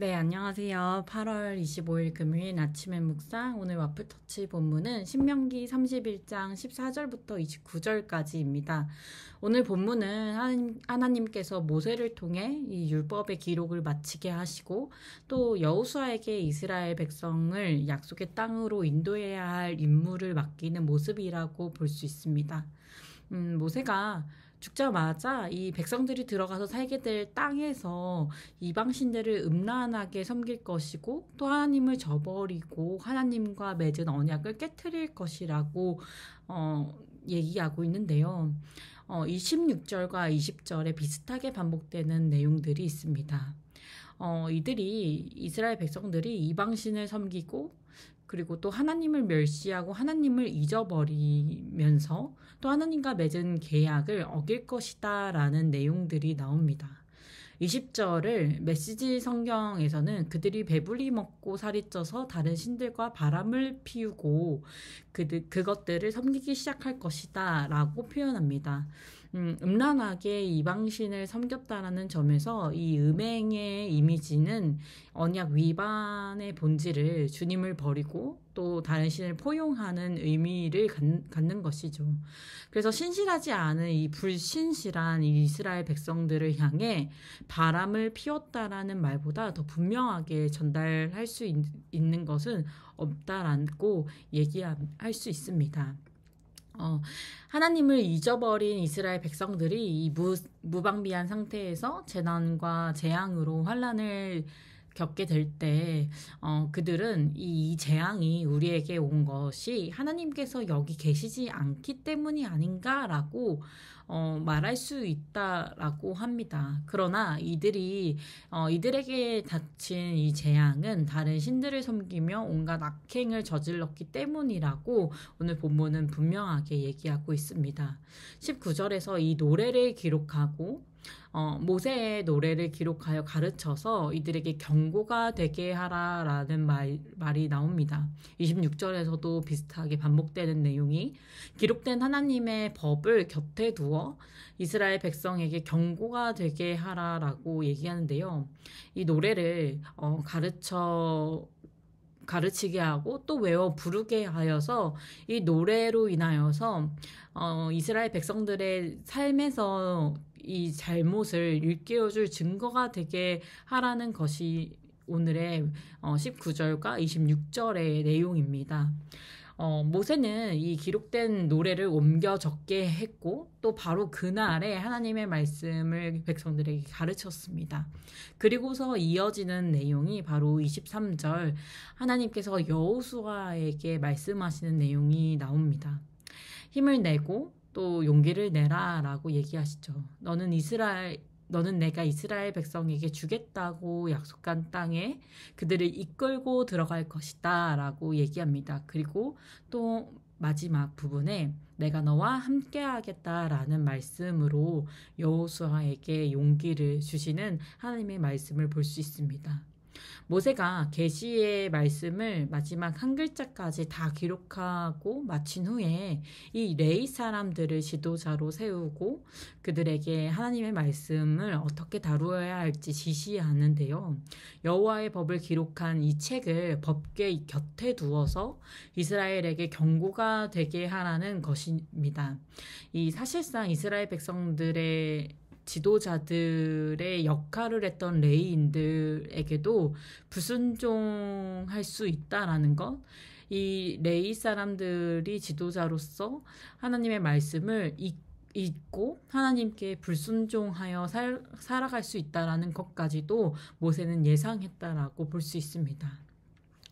네, 안녕하세요. 8월 25일 금요일 아침의 묵상 오늘 와플 터치 본문은 신명기 31장 14절부터 29절까지입니다. 오늘 본문은 하나님께서 모세를 통해 이 율법의 기록을 마치게 하시고 또 여호수아에게 이스라엘 백성을 약속의 땅으로 인도해야 할 임무를 맡기는 모습이라고 볼 수 있습니다. 음, 모세가 죽자마자 이 백성들이 들어가서 살게 될 땅에서 이방 신들을 음란하게 섬길 것이고 또 하나님을 저버리고 하나님과 맺은 언약을 깨뜨릴 것이라고 어, 얘기하고 있는데요. 어, 26절과 20절에 비슷하게 반복되는 내용들이 있습니다. 어, 이들이 이스라엘 백성들이 이방신을 섬기고 그리고 또 하나님을 멸시하고 하나님을 잊어버리면서 또 하나님과 맺은 계약을 어길 것이다 라는 내용들이 나옵니다. 20절을 메시지 성경에서는 그들이 배불리 먹고 살이 쪄서 다른 신들과 바람을 피우고 그, 그것들을 섬기기 시작할 것이다 라고 표현합니다. 음, 음란하게 이방신을 섬겼다라는 점에서 이 음행의 이미지는 언약 위반의 본질을 주님을 버리고 또 다른 신을 포용하는 의미를 갖는 것이죠. 그래서 신실하지 않은 이 불신실한 이스라엘 백성들을 향해 바람을 피웠다라는 말보다 더 분명하게 전달할 수 있는 것은 없다라고 얘기할 수 있습니다. 어, 하나님을 잊어버린 이스라엘 백성들이 이 무, 무방비한 상태에서 재난과 재앙으로 환란을 겪게 될때 어, 그들은 이 재앙이 우리에게 온 것이 하나님께서 여기 계시지 않기 때문이 아닌가라고 어, 말할 수 있다라고 합니다. 그러나 이들이 어, 이들에게 닥친 이 재앙은 다른 신들을 섬기며 온갖 악행을 저질렀기 때문이라고 오늘 본문은 분명하게 얘기하고 있습니다. 19절에서 이 노래를 기록하고 어, 모세의 노래를 기록하여 가르쳐서 이들에게 경고가 되게 하라라는 말, 말이 나옵니다. 26절에서도 비슷하게 반복되는 내용이 기록된 하나님의 법을 곁에 두어 이스라엘 백성에게 경고가 되게 하라라고 얘기하는데요. 이 노래를 어, 가르쳐 가르치게 하고 또 외워 부르게 하여서 이 노래로 인하여서 어, 이스라엘 백성들의 삶에서 이 잘못을 일깨워줄 증거가 되게 하라는 것이 오늘의 19절과 어, 26절의 내용입니다. 어, 모세는 이 기록된 노래를 옮겨 적게 했고 또 바로 그날에 하나님의 말씀을 백성들에게 가르쳤습니다. 그리고서 이어지는 내용이 바로 23절 하나님께서 여호수아에게 말씀하시는 내용이 나옵니다. 힘을 내고 또 용기를 내라라고 얘기하시죠. 너는 이스라엘 너는 내가 이스라엘 백성에게 주겠다고 약속한 땅에 그들을 이끌고 들어갈 것이다 라고 얘기합니다. 그리고 또 마지막 부분에 내가 너와 함께 하겠다라는 말씀으로 여호수아에게 용기를 주시는 하나님의 말씀을 볼 수 있습니다. 모세가 계시의 말씀을 마지막 한 글자까지 다 기록하고 마친 후에 이 레이 사람들을 지도자로 세우고 그들에게 하나님의 말씀을 어떻게 다루어야 할지 지시하는데요. 여호와의 법을 기록한 이 책을 법계 곁에 두어서 이스라엘에게 경고가 되게 하라는 것입니다. 이 사실상 이스라엘 백성들의 지도자들의 역할을 했던 레이인들에게도 불순종할 수 있다라는 것, 이 레이 사람들이 지도자로서 하나님의 말씀을 잊고 하나님께 불순종하여 살, 살아갈 수 있다라는 것까지도 모세는 예상했다라고 볼 수 있습니다.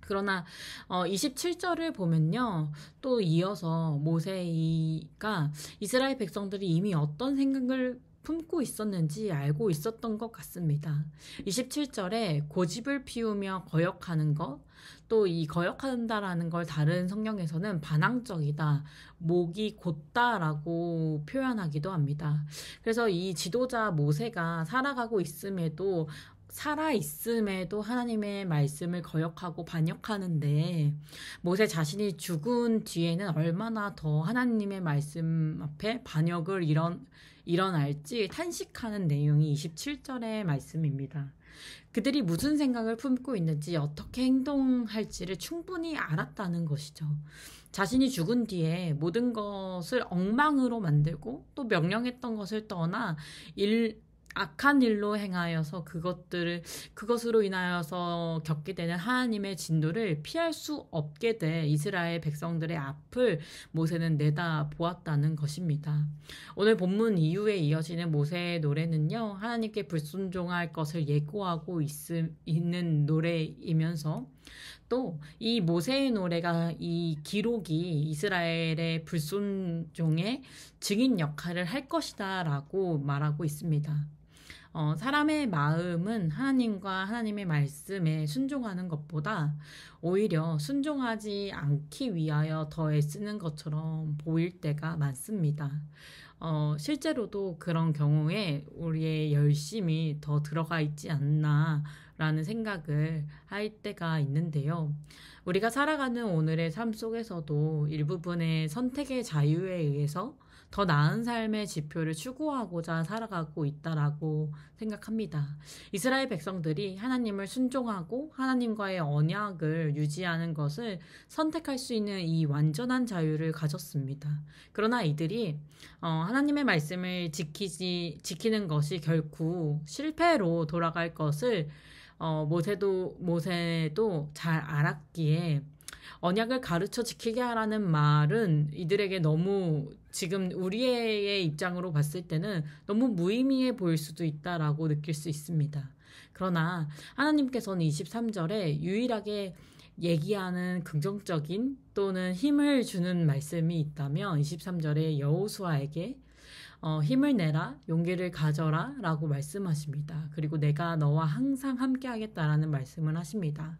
그러나 어 27절을 보면요. 또 이어서 모세가 이스라엘 백성들이 이미 어떤 생각을 품고 있었는지 알고 있었던 것 같습니다. 27절에 고집을 피우며 거역하는 것, 또 이 거역한다라는 걸 다른 성경에서는 반항적이다, 목이 곧다라고 표현하기도 합니다. 그래서 이 지도자 모세가 살아가고 있음에도 살아있음에도 하나님의 말씀을 거역하고 반역하는데 모세 자신이 죽은 뒤에는 얼마나 더 하나님의 말씀 앞에 반역을 이런 일어날지 탄식하는 내용이 27절의 말씀입니다. 그들이 무슨 생각을 품고 있는지 어떻게 행동할지를 충분히 알았다는 것이죠. 자신이 죽은 뒤에 모든 것을 엉망으로 만들고 또 명령했던 것을 떠나 일, 악한 일로 행하여서 그것들을 그것으로 인하여서 겪게 되는 하나님의 진노를 피할 수 없게 돼 이스라엘 백성들의 앞을 모세는 내다 보았다는 것입니다. 오늘 본문 이후에 이어지는 모세의 노래는요. 하나님께 불순종할 것을 예고하고 있음, 있는 노래이면서 또 이 모세의 노래가 이 기록이 이스라엘의 불순종의 증인 역할을 할 것이다라고 말하고 있습니다. 어, 사람의 마음은 하나님과 하나님의 말씀에 순종하는 것보다 오히려 순종하지 않기 위하여 더 애쓰는 것처럼 보일 때가 많습니다. 어, 실제로도 그런 경우에 우리의 열심이 더 들어가 있지 않나라는 생각을 할 때가 있는데요. 우리가 살아가는 오늘의 삶 속에서도 일부분의 선택의 자유에 의해서 더 나은 삶의 지표를 추구하고자 살아가고 있다라고 생각합니다. 이스라엘 백성들이 하나님을 순종하고 하나님과의 언약을 유지하는 것을 선택할 수 있는 이 완전한 자유를 가졌습니다. 그러나 이들이 어, 하나님의 말씀을 지키지 지키는 것이 결코 실패로 돌아갈 것을 어, 모세도 모세도 잘 알았기에 언약을 가르쳐 지키게 하라는 말은 이들에게 너무 지금 우리의 입장으로 봤을 때는 너무 무의미해 보일 수도 있다라고 느낄 수 있습니다. 그러나 하나님께서는 23절에 유일하게 얘기하는 긍정적인 또는 힘을 주는 말씀이 있다면 23절에 여호수아에게 어, 힘을 내라, 용기를 가져라 라고 말씀하십니다. 그리고 내가 너와 항상 함께 하겠다라는 말씀을 하십니다.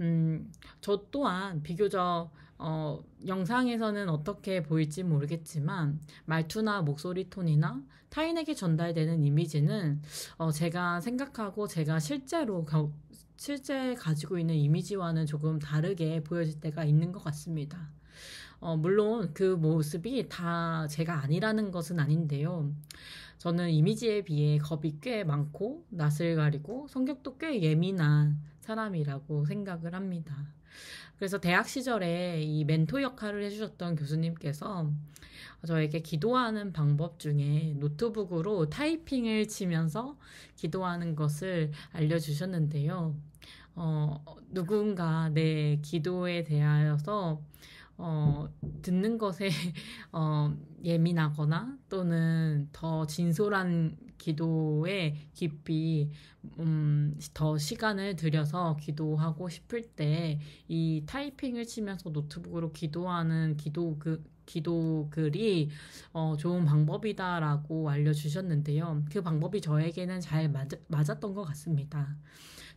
음, 저 또한 비교적 어, 영상에서는 어떻게 보일지 모르겠지만 말투나 목소리 톤이나 타인에게 전달되는 이미지는 어, 제가 생각하고 제가 실제로 겨, 실제 가지고 있는 이미지와는 조금 다르게 보여질 때가 있는 것 같습니다. 어, 물론 그 모습이 다 제가 아니라는 것은 아닌데요. 저는 이미지에 비해 겁이 꽤 많고 낯을 가리고 성격도 꽤 예민한 사람이라고 생각을 합니다. 그래서 대학 시절에 이 멘토 역할을 해주셨던 교수님께서 저에게 기도하는 방법 중에 노트북으로 타이핑을 치면서 기도하는 것을 알려주셨는데요. 어, 누군가 내 기도에 대하여서 어, 듣는 것에 어, 예민하거나 또는 더 진솔한 기도에 깊이 음, 더 시간을 들여서 기도하고 싶을 때 이 타이핑을 치면서 노트북으로 기도하는 기도 그 기도 글이 어, 좋은 방법이다라고 알려주셨는데요. 그 방법이 저에게는 잘 맞, 맞았던 것 같습니다.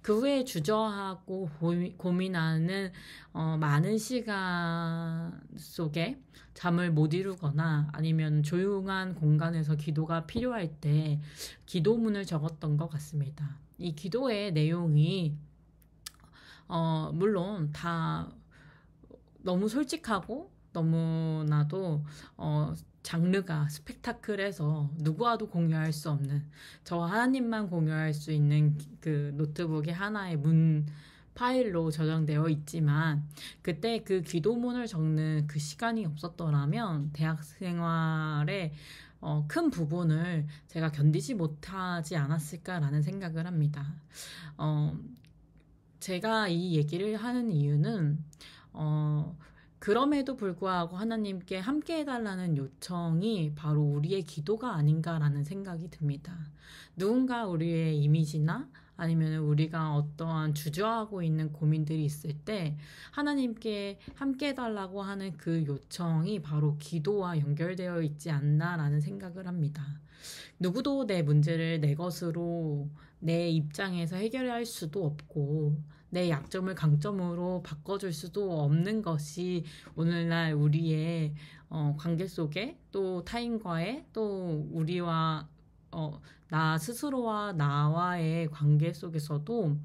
그 후에 주저하고 고민하는 어, 많은 시간 속에 잠을 못 이루거나 아니면 조용한 공간에서 기도가 필요할 때 기도문을 적었던 것 같습니다. 이 기도의 내용이 어, 물론 다 너무 솔직하고 너무나도 어, 장르가 스펙타클해서 누구와도 공유할 수 없는 저 하나님만 공유할 수 있는 그 노트북의 하나의 문 파일로 저장되어 있지만 그때 그 기도문을 적는 그 시간이 없었더라면 대학 생활에 어, 큰 부분을 제가 견디지 못하지 않았을까라는 생각을 합니다. 어, 제가 이 얘기를 하는 이유는 어, 그럼에도 불구하고 하나님께 함께 해달라는 요청이 바로 우리의 기도가 아닌가라는 생각이 듭니다. 누군가 우리의 이미지나 아니면 우리가 어떠한 주저하고 있는 고민들이 있을 때 하나님께 함께 해달라고 하는 그 요청이 바로 기도와 연결되어 있지 않나라는 생각을 합니다. 누구도 내 문제를 내 것으로 내 입장에서 해결할 수도 없고 내 약점을 강점으로 바꿔줄 수도 없는 것이 오늘날 우리의 어, 관계 속에 또 타인과의 또 우리와 어, 나 스스로와 나와의 관계 속에서도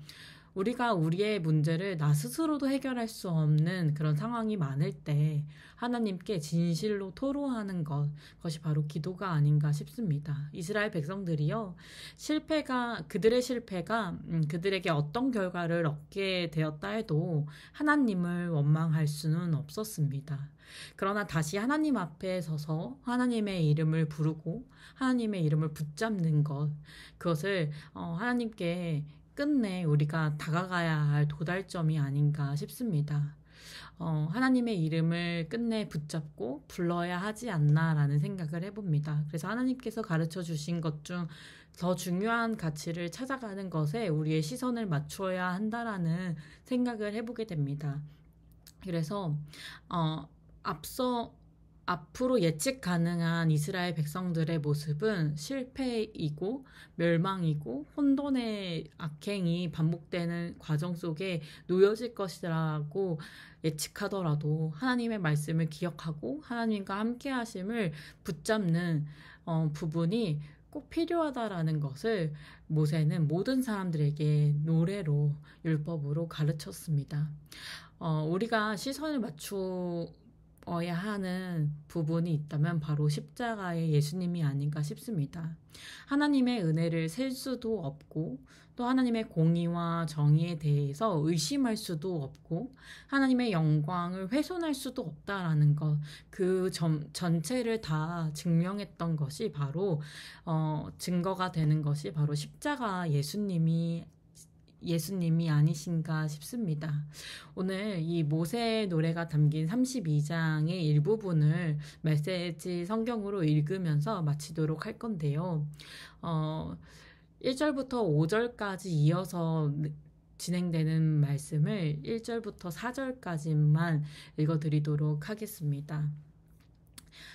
우리가 우리의 문제를 나 스스로도 해결할 수 없는 그런 상황이 많을 때 하나님께 진실로 토로하는 것, 그것이 바로 기도가 아닌가 싶습니다. 이스라엘 백성들이요, 실패가, 그들의 실패가 음, 그들에게 어떤 결과를 얻게 되었다 해도 하나님을 원망할 수는 없었습니다. 그러나 다시 하나님 앞에 서서 하나님의 이름을 부르고 하나님의 이름을 붙잡는 것, 그것을 어, 하나님께 끝내 우리가 다가가야 할 도달점이 아닌가 싶습니다. 어, 하나님의 이름을 끝내 붙잡고 불러야 하지 않나라는 생각을 해봅니다. 그래서 하나님께서 가르쳐 주신 것 중 더 중요한 가치를 찾아가는 것에 우리의 시선을 맞춰야 한다라는 생각을 해보게 됩니다. 그래서 어, 앞서 앞으로 예측 가능한 이스라엘 백성들의 모습은 실패이고 멸망이고 혼돈의 악행이 반복되는 과정 속에 놓여질 것이라고 예측하더라도 하나님의 말씀을 기억하고 하나님과 함께 하심을 붙잡는 어, 부분이 꼭 필요하다라는 것을 모세는 모든 사람들에게 노래로 율법으로 가르쳤습니다. 어, 우리가 시선을 맞추 어야 하는 부분이 있다면 바로 십자가의 예수님이 아닌가 싶습니다. 하나님의 은혜를 셀 수도 없고 또 하나님의 공의와 정의에 대해서 의심할 수도 없고 하나님의 영광을 훼손할 수도 없다라는 것 그 전체를 다 증명했던 것이 바로 어, 증거가 되는 것이 바로 십자가 예수님이 예수님이 아니신가 싶습니다. 오늘 이 모세의 노래가 담긴 32장의 일부분을 메시지 성경으로 읽으면서 마치도록 할 건데요. 어, 1절부터 5절까지 이어서 진행되는 말씀을 1절부터 4절까지만 읽어드리도록 하겠습니다.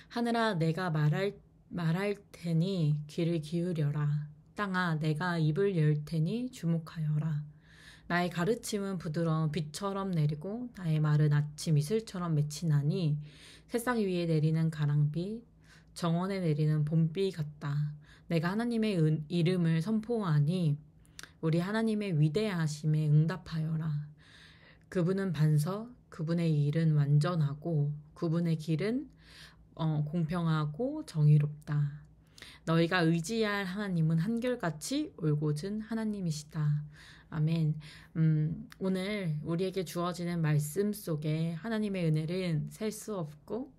하늘아, 내가 말할, 말할 테니 귀를 기울여라. 땅아 내가 입을 열 테니 주목하여라. 나의 가르침은 부드러운 비처럼 내리고 나의 말은 아침 이슬처럼 맺히나니 새싹 위에 내리는 가랑비 정원에 내리는 봄비 같다. 내가 하나님의 은, 이름을 선포하니 우리 하나님의 위대하심에 응답하여라. 그분은 반석, 그분의 일은 완전하고 그분의 길은 어, 공평하고 정의롭다. 너희가 의지할 하나님은 한결같이 올곧은 하나님이시다. 아멘. 음, 오늘 우리에게 주어지는 말씀 속에 하나님의 은혜는 셀수 없고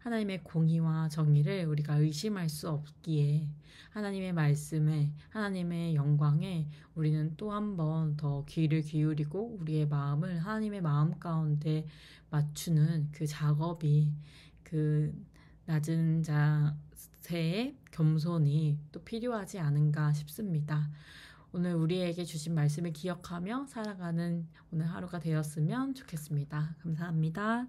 하나님의 공의와 정의를 우리가 의심할 수 없기에 하나님의 말씀에 하나님의 영광에 우리는 또 한 번 더 귀를 기울이고 우리의 마음을 하나님의 마음 가운데 맞추는 그 작업이 그 낮은 자제 겸손이 또 필요하지 않은가 싶습니다. 오늘 우리에게 주신 말씀을 기억하며 살아가는 오늘 하루가 되었으면 좋겠습니다. 감사합니다.